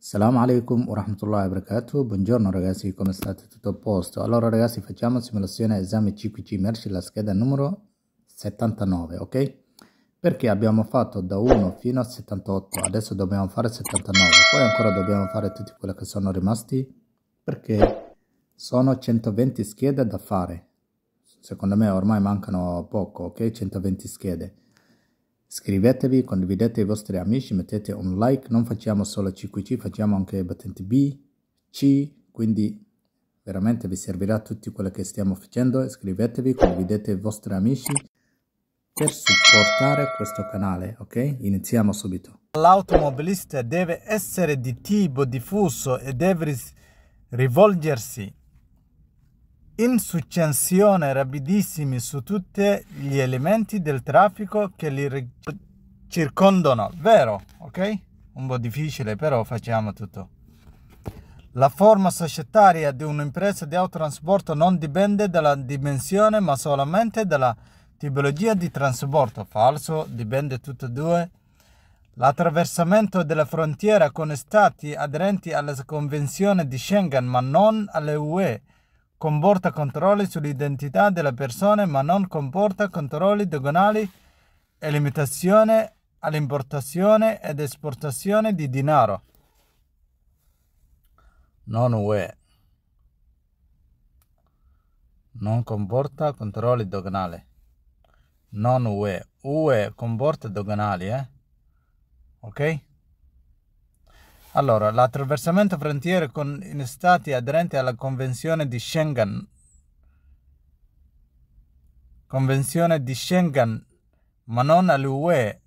Assalamu alaikum warahmatullahi wabarakatuh. buongiorno ragazzi, come state? Tutto a posto? Allora ragazzi facciamo simulazione esame CQC merci la scheda numero 79, ok? Perché abbiamo fatto da 1 fino a 78, adesso dobbiamo fare 79, poi ancora dobbiamo fare tutti quelli che sono rimasti perché sono 120 schede da fare. Secondo me ormai mancano poco, ok? 120 schede. Iscrivetevi, condividete i vostri amici, mettete un like, non facciamo solo CQC, facciamo anche patente B, C, quindi veramente vi servirà tutto quello che stiamo facendo. Iscrivetevi, condividete i vostri amici per supportare questo canale, ok? Iniziamo subito. L'automobilista deve essere di tipo diffuso e deve rivolgersi in successione rapidissimi su tutti gli elementi del traffico che li circondano, vero? Ok? Un po' difficile, però facciamo tutto. La forma societaria di un'impresa di autotrasporto non dipende dalla dimensione, ma solamente dalla tipologia di trasporto. Falso, dipende tutte e due. L'attraversamento della frontiera con stati aderenti alla Convenzione di Schengen, ma non alle UE comporta controlli sull'identità della persona ma non comporta controlli doganali e limitazione all'importazione ed esportazione di denaro. Non UE. Non comporta controlli doganali. Non UE. UE comporta doganali, eh? Ok? Allora, l'attraversamento frontiere con gli stati aderenti alla Convenzione di Schengen. Convenzione di Schengen, ma non all'UE,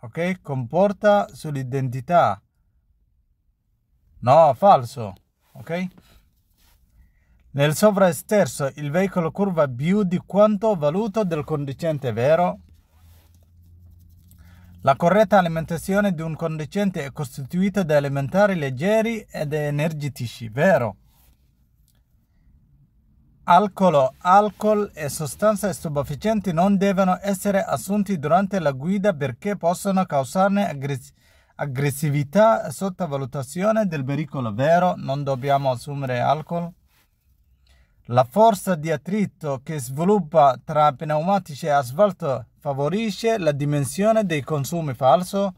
ok? Comporta sull'identità. No, falso, ok? Nel sovraesterzo il veicolo curva più di quanto valuto del conducente, vero? La corretta alimentazione di un condensante è costituita da alimentari leggeri ed energetici, vero? Alcol, alcol e sostanze stupefacenti non devono essere assunti durante la guida perché possono causarne aggressività aggressività e sottovalutazione del pericolo vero, non dobbiamo assumere alcol. La forza di attrito che sviluppa tra pneumatici e asfalto favorisce la dimensione dei consumi falso?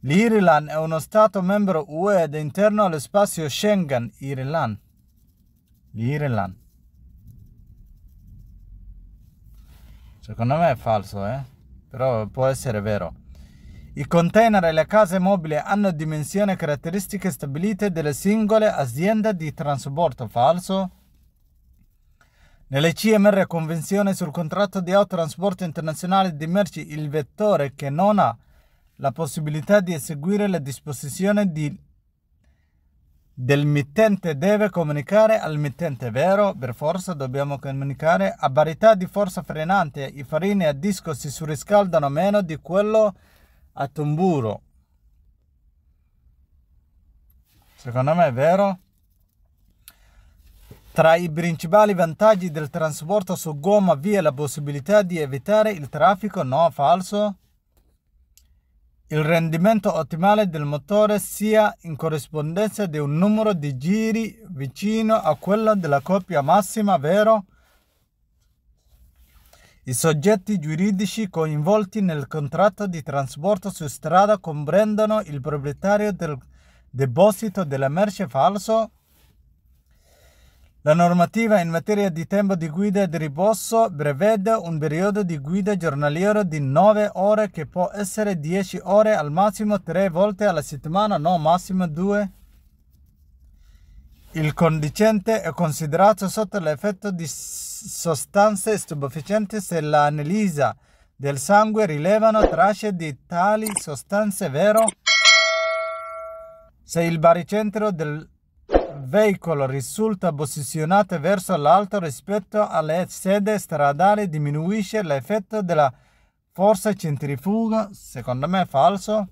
L'Irland è uno Stato membro UE ed interno allo spazio Schengen, Irland. L'Irland. Secondo me è falso, eh? però può essere vero. I container e le case mobili hanno dimensioni e caratteristiche stabilite delle singole aziende di trasporto falso? Nelle CMR Convenzione sul contratto di autotrasporto internazionale di merci il vettore che non ha la possibilità di eseguire le disposizioni di, del mittente deve comunicare al mittente vero, per forza dobbiamo comunicare, a parità di forza frenante i farini a disco si surriscaldano meno di quello a tamburo. Secondo me è vero. Tra i principali vantaggi del trasporto su gomma vi è la possibilità di evitare il traffico non falso, il rendimento ottimale del motore sia in corrispondenza di un numero di giri vicino a quello della coppia massima, vero? I soggetti giuridici coinvolti nel contratto di trasporto su strada comprendono il proprietario del deposito della merce falso, la normativa in materia di tempo di guida e di riposo prevede un periodo di guida giornaliero di 9 ore che può essere 10 ore al massimo 3 volte alla settimana, no massimo 2. Il condicente è considerato sotto l'effetto di sostanze stupefacenti se l'analisi del sangue rilevano tracce di tali sostanze, vero? Se il baricentro del veicolo risulta posizionato verso l'alto rispetto alle sede stradali diminuisce l'effetto della forza centrifuga, secondo me è falso.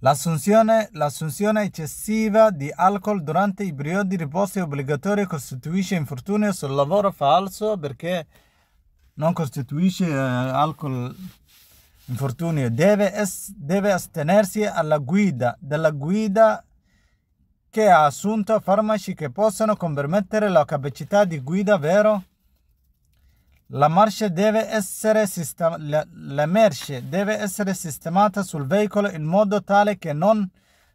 L'assunzione, l'assunzione, eccessiva di alcol durante i periodi di riposo obbligatorio costituisce infortunio sul lavoro falso perché non costituisce eh, alcol infortunio. Deve, es, deve astenersi alla guida, dalla guida che ha assunto farmaci che possono compromettere la capacità di guida, vero? La, sistema- la, la merce deve essere sistemata sul veicolo in modo tale che non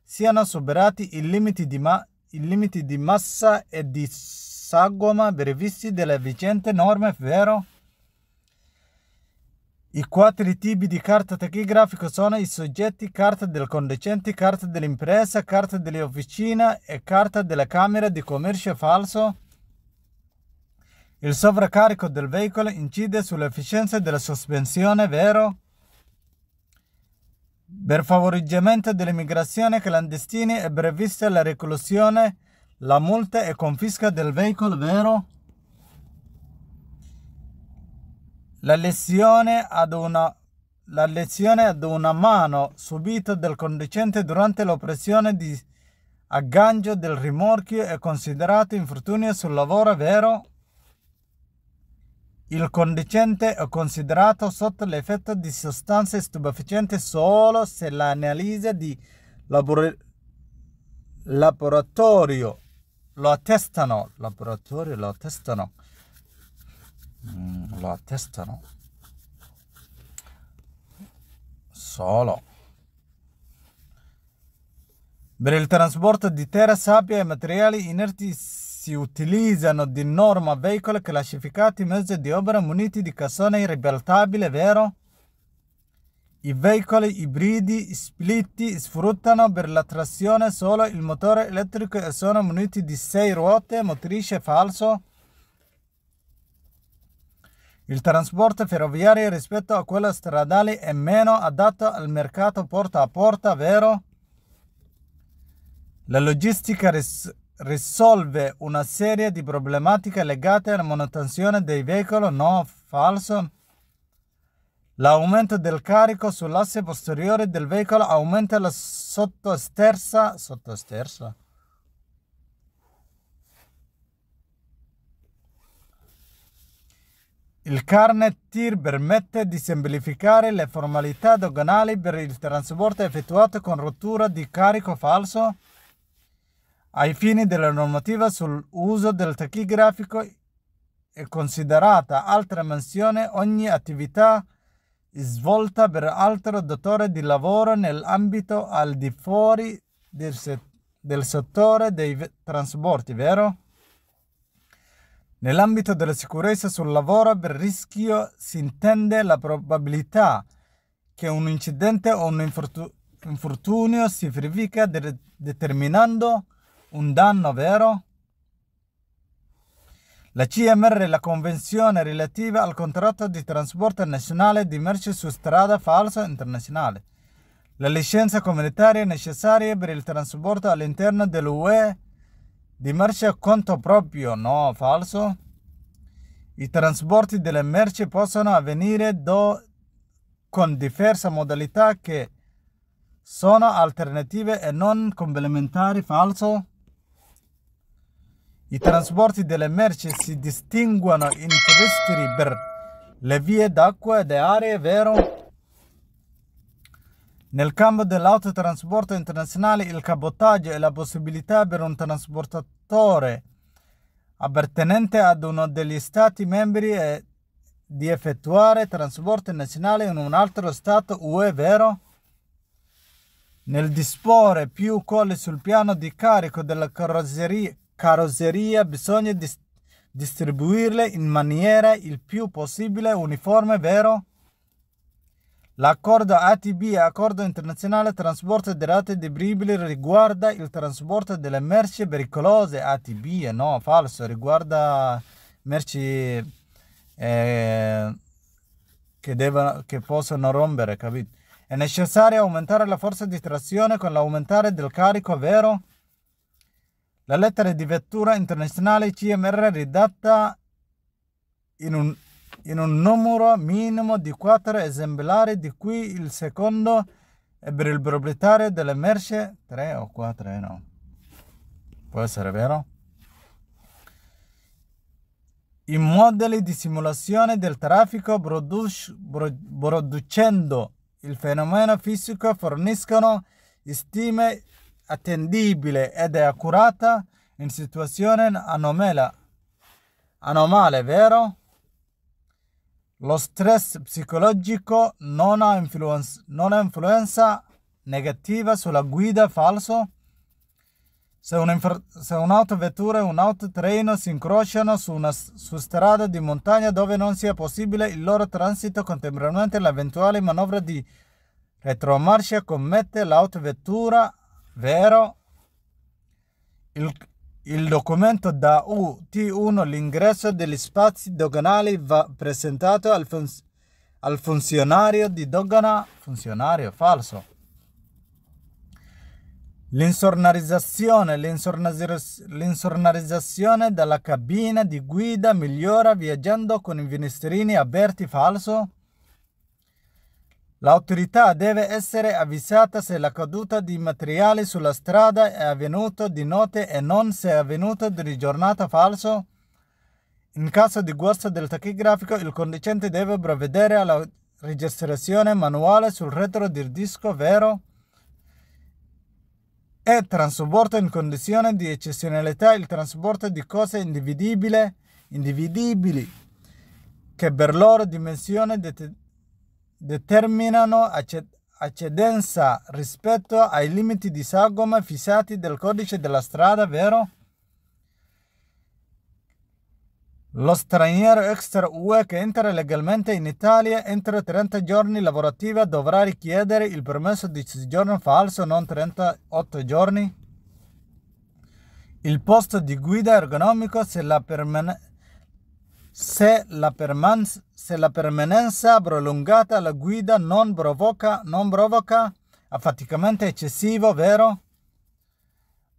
siano superati i limiti di, ma- i limiti di massa e di sagoma previsti dalle vigenti norme, vero? I quattro tipi di carta tachigrafica sono i soggetti, carta del conducente, carta dell'impresa, carta dell'officina e carta della Camera di Commercio Falso. Il sovraccarico del veicolo incide sull'efficienza della sospensione, vero? Per favoreggiamento dell'immigrazione clandestina è prevista la reclusione, la multa e confisca del veicolo, vero? La lesione ad una la lesione ad una mano subita dal conducente durante l'oppressione di aggancio del rimorchio è considerato infortunio sul lavoro, vero? Il conducente è considerato sotto l'effetto di sostanze stupefacenti solo se l'analisi di labor- laboratorio lo attestano. Laboratorio lo attestano Mm, lo attestano solo per il trasporto di terra, sabbia e materiali inerti si utilizzano di norma veicoli classificati mezzi di opera muniti di cassone ribaltabile, vero? I veicoli ibridi splitti sfruttano per la trazione solo il motore elettrico e sono muniti di sei ruote motrice falso? Il trasporto ferroviario rispetto a quello stradale è meno adatto al mercato porta a porta, vero? La logistica ris- risolve una serie di problematiche legate alla manutenzione dei veicoli, no? Falso? L'aumento del carico sull'asse posteriore del veicolo aumenta la sottosterza, sottosterza Il carnet TIR permette di semplificare le formalità doganali per il trasporto effettuato con rottura di carico falso ai fini della normativa sull'uso del tachigrafico è considerata altra mansione ogni attività svolta per altro datore di lavoro nell'ambito al di fuori del, del settore dei trasporti, vero? Nell'ambito della sicurezza sul lavoro per rischio si intende la probabilità che un incidente o un infortunio si verifica de- determinando un danno vero? La CMR è la Convenzione relativa al contratto di trasporto nazionale di merci su strada falso internazionale. La licenza comunitaria necessaria per il trasporto all'interno dell'UE di merce a conto proprio, no? Falso? I trasporti delle merci possono avvenire do, con diverse modalità che sono alternative e non complementari, falso? I trasporti delle merci si distinguono in terrestri per le vie d'acqua e le aree, vero? Nel campo dell'autotrasporto internazionale il cabotaggio è la possibilità per un trasportatore appartenente ad uno degli Stati membri eh, di effettuare trasporto nazionale in un altro Stato UE, vero? Nel disporre più colli sul piano di carico della carrozzeria, carrozzeria bisogna dis- distribuirle in maniera il più possibile uniforme, vero? L'accordo ATB, Accordo internazionale trasporto di derrate debribili, riguarda il trasporto delle merci pericolose. ATB, no, falso, riguarda merci eh, che, devono, che possono rompere, capito? È necessario aumentare la forza di trazione con l'aumentare del carico, vero? La lettera di vettura internazionale CMR è ridatta in un in un numero minimo di quattro esemplari di cui il secondo è per il proprietario delle merce 3 o 4 eh no può essere vero i modelli di simulazione del traffico produce, producendo il fenomeno fisico forniscono stime attendibili ed accurate in situazioni anomale anomale vero lo stress psicologico non ha, influenz- non ha influenza negativa sulla guida falso? Se, un'infer- se un'autovettura e un autotreno si incrociano su una su strada di montagna dove non sia possibile il loro transito contemporaneamente l'eventuale manovra di retromarcia commette l'autovettura, vero? Il, il documento da UT1 l'ingresso degli spazi doganali va presentato al, fun- al funzionario di dogana. Funzionario falso. L'insornarizzazione, l'insornarizzazione della cabina di guida migliora viaggiando con i finestrini aperti falso. L'autorità deve essere avvisata se la caduta di materiale sulla strada è avvenuta di notte e non se è avvenuta di giornata falso. In caso di guasto del tachigrafico, il conducente deve provvedere alla registrazione manuale sul retro del disco vero e trasporto in condizione di eccezionalità il trasporto di cose individibili che per loro dimensione det- determinano eccedenza rispetto ai limiti di sagoma fissati dal codice della strada, vero? Lo straniero extra UE che entra legalmente in Italia entro 30 giorni lavorativi dovrà richiedere il permesso di soggiorno falso non 38 giorni. Il posto di guida ergonomico se la permanenza se la, se la permanenza prolungata alla guida non provoca, non provoca affaticamento eccessivo, vero?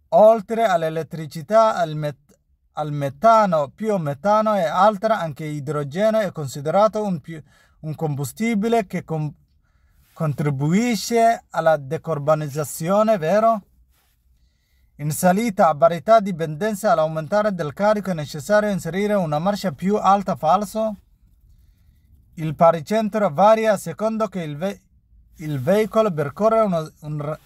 Oltre all'elettricità, al, met- al, metano, più metano e altra, anche idrogeno è considerato un, più, un combustibile che com- contribuisce alla decarbonizzazione, vero? In salita a parità pendenza all'aumentare del carico è necessario inserire una marcia più alta falso. Il paricentro varia a secondo che il, ve il veicolo percorre uno, un,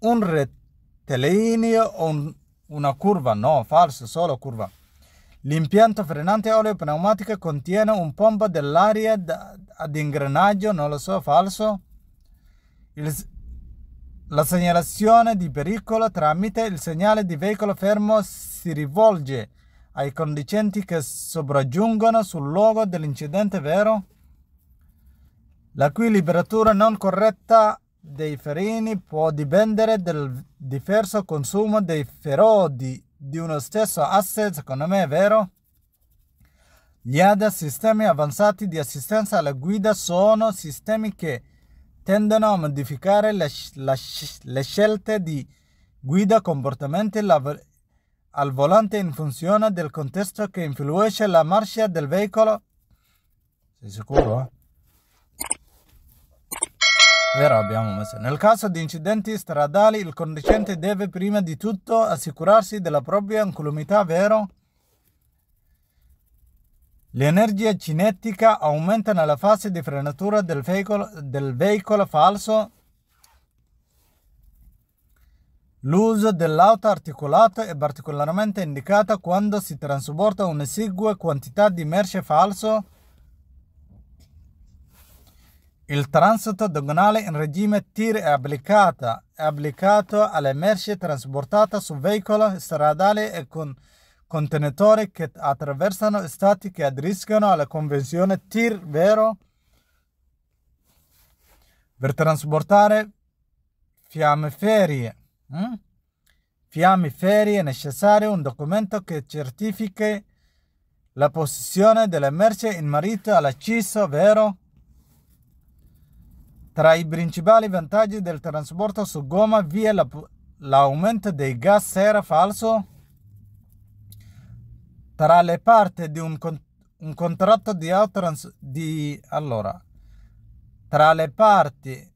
un rettilineo o un, una curva. No, falso, solo curva. L'impianto frenante olio pneumatico contiene un pompa dell'aria ad ingranaggio, non lo so, falso. Il, la segnalazione di pericolo tramite il segnale di veicolo fermo si rivolge ai conducenti che sopraggiungono sul luogo dell'incidente vero, la cui liberatura non corretta dei ferini può dipendere dal diverso consumo dei ferodi di uno stesso asse, secondo me è vero? Gli ADA, sistemi avanzati di assistenza alla guida, sono sistemi che tendono a modificare le, la, le scelte di guida comportamenti al volante in funzione del contesto che influisce la marcia del veicolo. Sei sicuro? Vero, abbiamo messo. Nel caso di incidenti stradali, il conducente deve prima di tutto assicurarsi della propria incolumità, vero? L'energia cinetica aumenta nella fase di frenatura del veicolo, del veicolo falso. L'uso dell'auto articolato è particolarmente indicata quando si trasporta un'esigua quantità di merce falso. Il transito doganale in regime TIR è, applicato alle merci trasportate su veicolo stradale e con contenitori che attraversano stati che aderiscono alla convenzione TIR, vero? Per trasportare fiamme ferie. Mm? ferie è necessario un documento che certifichi la posizione delle merci in merito all'acciso, vero? Tra i principali vantaggi del trasporto su gomma vi è l'aumento dei gas sera falso tra le parti di un, con- un contratto di autotrans- di allora tra le parti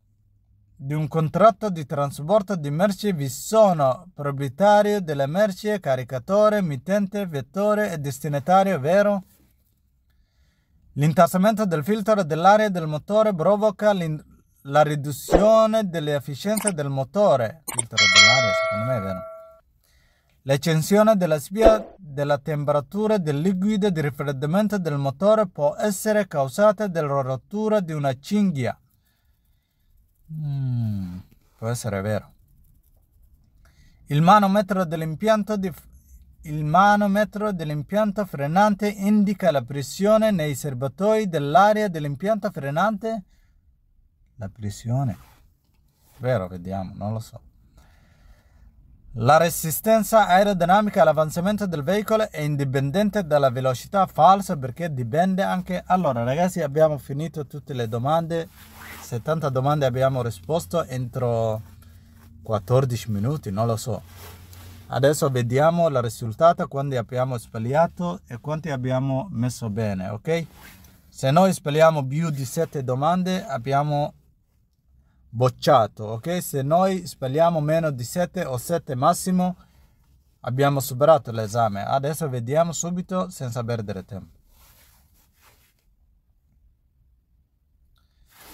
di un contratto di trasporto di merci vi sono proprietario delle merci, caricatore, mittente, vettore e destinatario, vero? L'intassamento del filtro dell'aria del motore provoca la riduzione dell'efficienza del motore. Filtro dell'aria, secondo me è vero. L'accensione della spia della temperatura del liquido di raffreddamento del motore può essere causata dalla rottura di una cinghia. Mm, può essere vero. Il manometro, di, il manometro dell'impianto frenante indica la pressione nei serbatoi dell'aria dell'impianto frenante. La pressione. Vero, vediamo, non lo so. La resistenza aerodinamica all'avanzamento del veicolo è indipendente dalla velocità falsa perché dipende anche... Allora ragazzi abbiamo finito tutte le domande, 70 domande abbiamo risposto entro 14 minuti, non lo so. Adesso vediamo il risultato, quanti abbiamo sbagliato e quanti abbiamo messo bene, ok? Se noi sbagliamo più di 7 domande abbiamo bocciato, ok? Se noi spelliamo meno di 7 o 7 massimo, abbiamo superato l'esame. Adesso vediamo subito senza perdere tempo.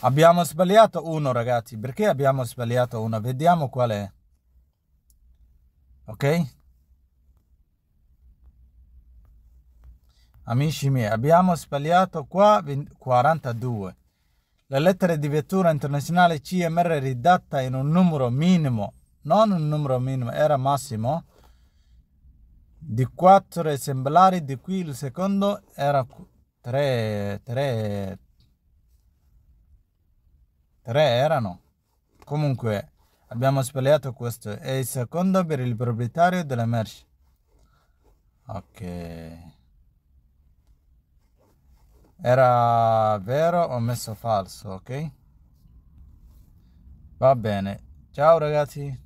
Abbiamo sbagliato uno, ragazzi. Perché abbiamo sbagliato uno? Vediamo qual è. Ok? Amici miei, abbiamo sbagliato qua 42. Le lettere di vettura internazionale CMR ridatta in un numero minimo, non un numero minimo, era massimo, di quattro esemplari, di cui il secondo era 3, 3, 3 erano. Comunque abbiamo sbagliato questo, è il secondo per il proprietario della merce. Ok era vero ho messo falso ok va bene ciao ragazzi